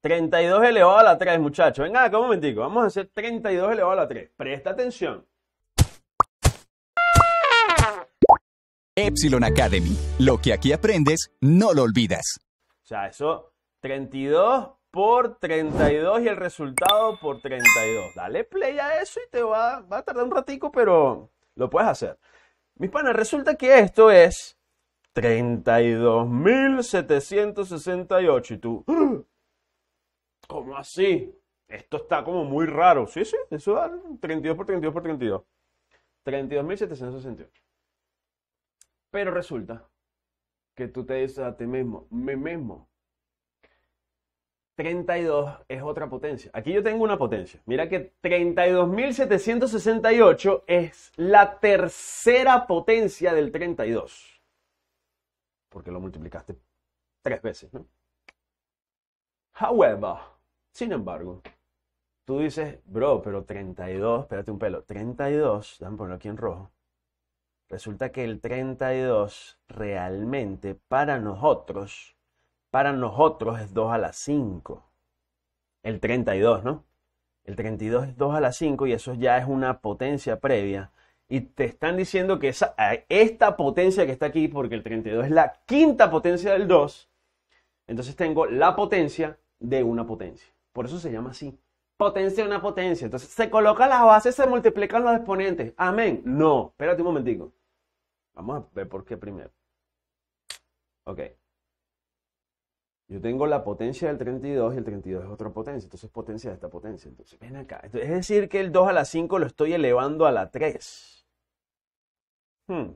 32 elevado a la 3, muchachos. Venga, acá un momentico. Vamos a hacer 32 elevado a la 3. Presta atención. Epsilon Academy. Lo que aquí aprendes, no lo olvidas. O sea, eso, 32 por 32 y el resultado por 32. Dale play a eso y te va, va a tardar un ratico, pero lo puedes hacer. Mis panas, resulta que esto es 32.768 y tú... ¡ah! ¿Cómo así? Esto está como muy raro. Sí, sí, eso da 32 por 32 por 32. 32.768. Pero resulta que tú te dices a ti mismo, me mismo, 32 es otra potencia. Aquí yo tengo una potencia. Mira que 32.768 es la tercera potencia del 32. Porque lo multiplicaste tres veces, However, sin embargo, tú dices, bro, pero 32, espérate un pelo, 32, déjame ponerlo aquí en rojo. Resulta que el 32 realmente para nosotros, para nosotros es 2 a la 5. El 32, ¿no? El 32 es 2 a la 5 y eso ya es una potencia previa. Y te están diciendo que esta potencia que está aquí, porque el 32 es la quinta potencia del 2, entonces tengo la potencia de una potencia. Por eso se llama así. Potencia una potencia. Entonces, se coloca las bases, se multiplican los exponentes. Amén. No. Espérate un momentico. Vamos a ver por qué primero. Ok. Yo tengo la potencia del 32 y el 32 es otra potencia. Entonces, potencia de esta potencia. Entonces, ven acá. es decir, que el 2 a la 5 lo estoy elevando a la 3. Hmm.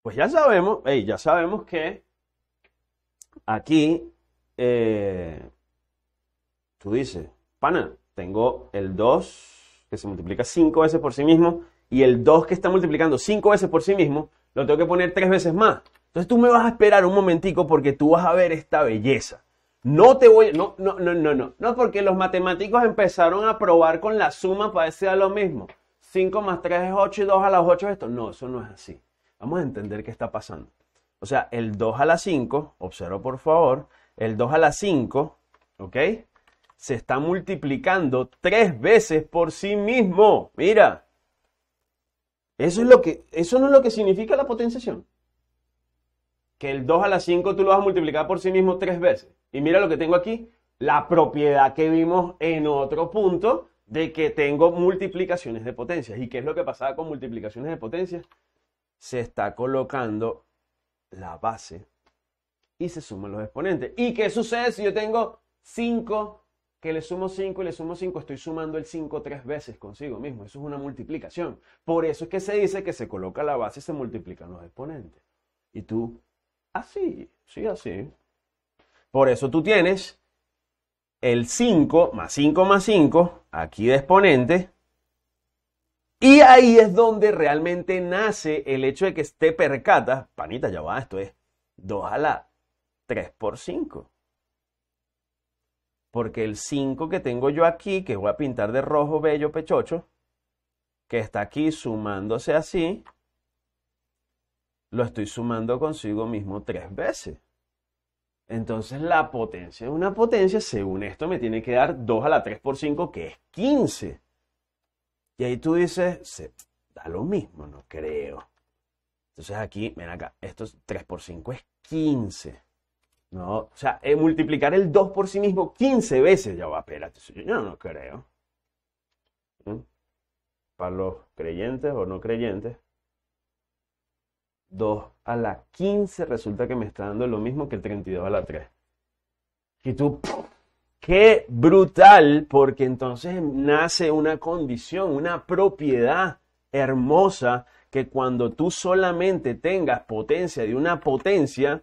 Pues ya sabemos, hey, ya sabemos que aquí eh, Tú dices, pana, tengo el 2 que se multiplica 5 veces por sí mismo y el 2 que está multiplicando 5 veces por sí mismo, lo tengo que poner 3 veces más. Entonces tú me vas a esperar un momentico porque tú vas a ver esta belleza. No te voy, no, no, no, no, no, no, porque los matemáticos empezaron a probar con la suma para decir lo mismo. 5 más 3 es 8 y 2 a las 8 es esto. No, eso no es así. Vamos a entender qué está pasando. O sea, el 2 a la 5, observo por favor, el 2 a la 5, ¿ok? se está multiplicando tres veces por sí mismo. Mira. Eso, es lo que, eso no es lo que significa la potenciación. Que el 2 a la 5 tú lo vas a multiplicar por sí mismo tres veces. Y mira lo que tengo aquí, la propiedad que vimos en otro punto de que tengo multiplicaciones de potencias. ¿Y qué es lo que pasaba con multiplicaciones de potencias? Se está colocando la base y se suman los exponentes. ¿Y qué sucede si yo tengo 5 le sumo 5 y le sumo 5, estoy sumando el 5 tres veces consigo mismo. Eso es una multiplicación. Por eso es que se dice que se coloca la base y se multiplican los exponentes. Y tú, así, sí, así. Por eso tú tienes el 5 más 5 más 5, aquí de exponente, y ahí es donde realmente nace el hecho de que esté percata, panita, ya va, esto es 2 a la 3 por 5. Porque el 5 que tengo yo aquí, que voy a pintar de rojo, bello, pechocho, que está aquí sumándose así, lo estoy sumando consigo mismo tres veces. Entonces la potencia de una potencia, según esto, me tiene que dar 2 a la 3 por 5, que es 15. Y ahí tú dices, se da lo mismo, no creo. Entonces aquí, ven acá, esto es 3 por 5 es 15. No, o sea, eh, multiplicar el 2 por sí mismo 15 veces, ya va, espérate, yo no creo. ¿Mm? Para los creyentes o no creyentes, 2 a la 15 resulta que me está dando lo mismo que el 32 a la 3. Y tú, qué brutal, porque entonces nace una condición, una propiedad hermosa que cuando tú solamente tengas potencia de una potencia,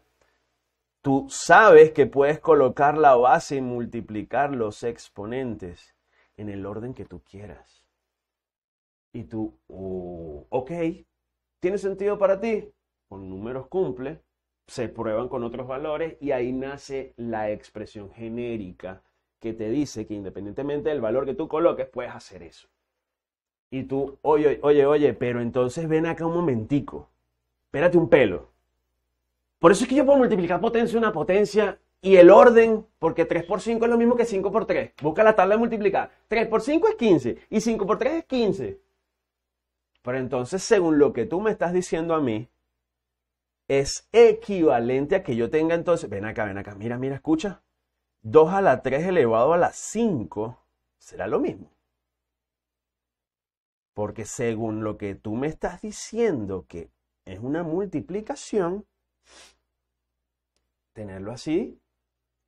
Tú sabes que puedes colocar la base y multiplicar los exponentes en el orden que tú quieras. Y tú, oh, ok, ¿tiene sentido para ti? Con números cumple, se prueban con otros valores y ahí nace la expresión genérica que te dice que independientemente del valor que tú coloques, puedes hacer eso. Y tú, oye, oye, oye, pero entonces ven acá un momentico, espérate un pelo. Por eso es que yo puedo multiplicar potencia una potencia y el orden, porque 3 por 5 es lo mismo que 5 por 3. Busca la tabla de multiplicar. 3 por 5 es 15 y 5 por 3 es 15. Pero entonces, según lo que tú me estás diciendo a mí, es equivalente a que yo tenga entonces, ven acá, ven acá, mira, mira, escucha. 2 a la 3 elevado a la 5 será lo mismo. Porque según lo que tú me estás diciendo que es una multiplicación, Tenerlo así,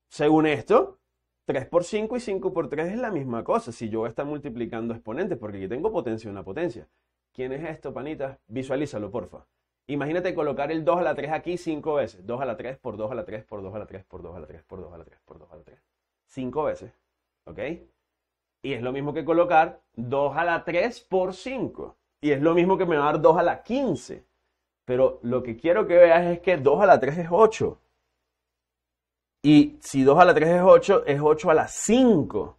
según esto, 3 por 5 y 5 por 3 es la misma cosa. Si yo voy a estar multiplicando exponentes, porque aquí tengo potencia y una potencia. ¿Quién es esto, panita? Visualízalo, porfa. Imagínate colocar el 2 a la 3 aquí 5 veces. 2 a la 3 por 2 a la 3 por 2 a la 3 por 2 a la 3 por 2 a la 3 por 2 a la 3. 5 veces. ¿Ok? Y es lo mismo que colocar 2 a la 3 por 5. Y es lo mismo que me va a dar 2 a la 15. Pero lo que quiero que veas es que 2 a la 3 es 8. Y si 2 a la 3 es 8, es 8 a la 5.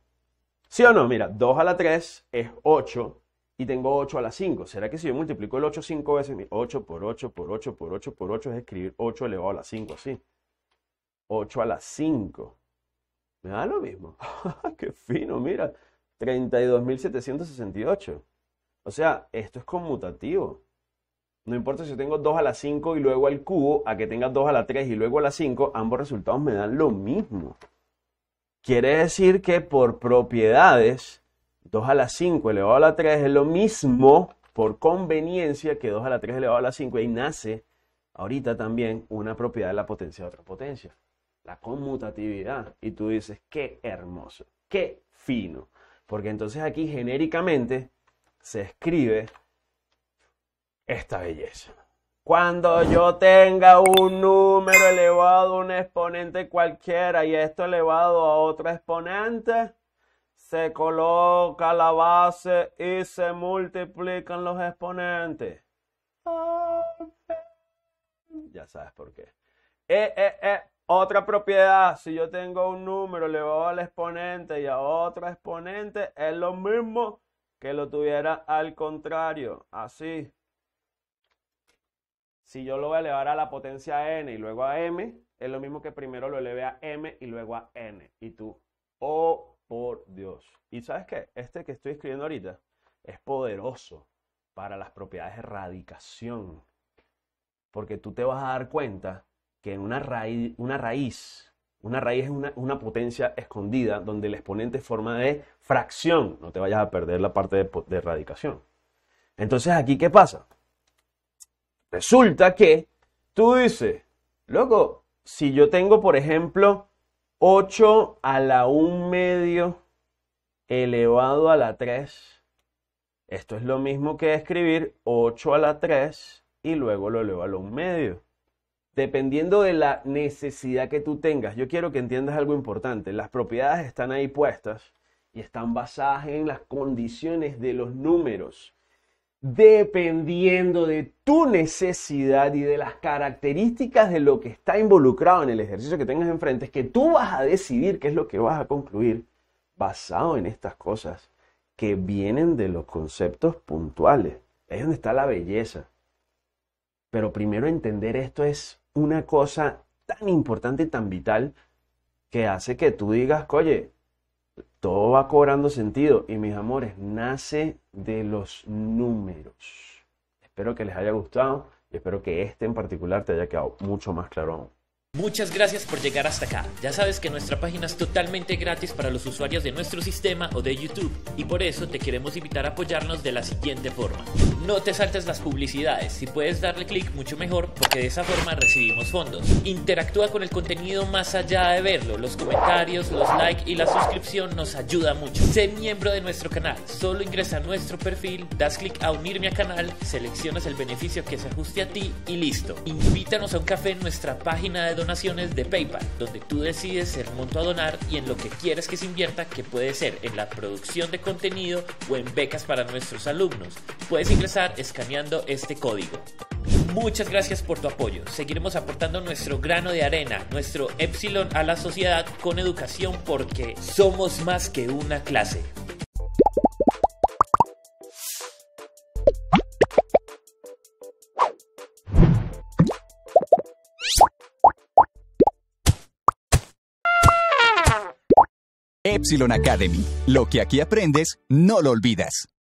¿Sí o no? Mira, 2 a la 3 es 8 y tengo 8 a la 5. ¿Será que si yo multiplico el 8 5 veces, 8 por 8 por 8 por 8 por 8 es escribir 8 elevado a la 5, así? 8 a la 5. Me da lo mismo. ¡Qué fino! Mira, 32.768. O sea, esto es conmutativo. No importa si tengo 2 a la 5 y luego al cubo, a que tenga 2 a la 3 y luego a la 5, ambos resultados me dan lo mismo. Quiere decir que por propiedades, 2 a la 5 elevado a la 3 es lo mismo por conveniencia que 2 a la 3 elevado a la 5 y nace ahorita también una propiedad de la potencia de otra potencia, la conmutatividad. Y tú dices, qué hermoso, qué fino. Porque entonces aquí genéricamente se escribe esta belleza. Cuando yo tenga un número elevado, a un exponente cualquiera, y esto elevado a otro exponente, se coloca la base y se multiplican los exponentes. Ya sabes por qué. Eh, eh, eh, otra propiedad, si yo tengo un número elevado al exponente y a otro exponente, es lo mismo que lo tuviera al contrario, así. Si yo lo voy a elevar a la potencia n y luego a m, es lo mismo que primero lo eleve a m y luego a n. Y tú, oh por Dios. ¿Y sabes qué? Este que estoy escribiendo ahorita es poderoso para las propiedades de radicación. Porque tú te vas a dar cuenta que una raíz, una raíz, una raíz es una, potencia escondida donde el exponente forma de fracción. No te vayas a perder la parte de, de radicación. Entonces aquí, ¿qué pasa? Resulta que tú dices, loco, si yo tengo, por ejemplo, 8 a la 1 medio elevado a la 3, esto es lo mismo que escribir 8 a la 3 y luego lo elevo a la 1 medio. Dependiendo de la necesidad que tú tengas, yo quiero que entiendas algo importante. Las propiedades están ahí puestas y están basadas en las condiciones de los números dependiendo de tu necesidad y de las características de lo que está involucrado en el ejercicio que tengas enfrente, es que tú vas a decidir qué es lo que vas a concluir basado en estas cosas que vienen de los conceptos puntuales. Ahí es donde está la belleza. Pero primero entender esto es una cosa tan importante y tan vital que hace que tú digas, oye, todo va cobrando sentido y mis amores, nace de los números. Espero que les haya gustado y espero que este en particular te haya quedado mucho más claro aún. Muchas gracias por llegar hasta acá. Ya sabes que nuestra página es totalmente gratis para los usuarios de nuestro sistema o de YouTube y por eso te queremos invitar a apoyarnos de la siguiente forma no te saltes las publicidades. Si puedes darle clic, mucho mejor, porque de esa forma recibimos fondos. Interactúa con el contenido más allá de verlo. Los comentarios, los likes y la suscripción nos ayuda mucho. Sé miembro de nuestro canal. Solo ingresa a nuestro perfil, das clic a unirme a canal, seleccionas el beneficio que se ajuste a ti y listo. Invítanos a un café en nuestra página de donaciones de PayPal, donde tú decides el monto a donar y en lo que quieres que se invierta, que puede ser en la producción de contenido o en becas para nuestros alumnos. Puedes ingresar escaneando este código. Muchas gracias por tu apoyo. Seguiremos aportando nuestro grano de arena, nuestro epsilon a la sociedad con educación porque somos más que una clase. Epsilon Academy. Lo que aquí aprendes, no lo olvidas.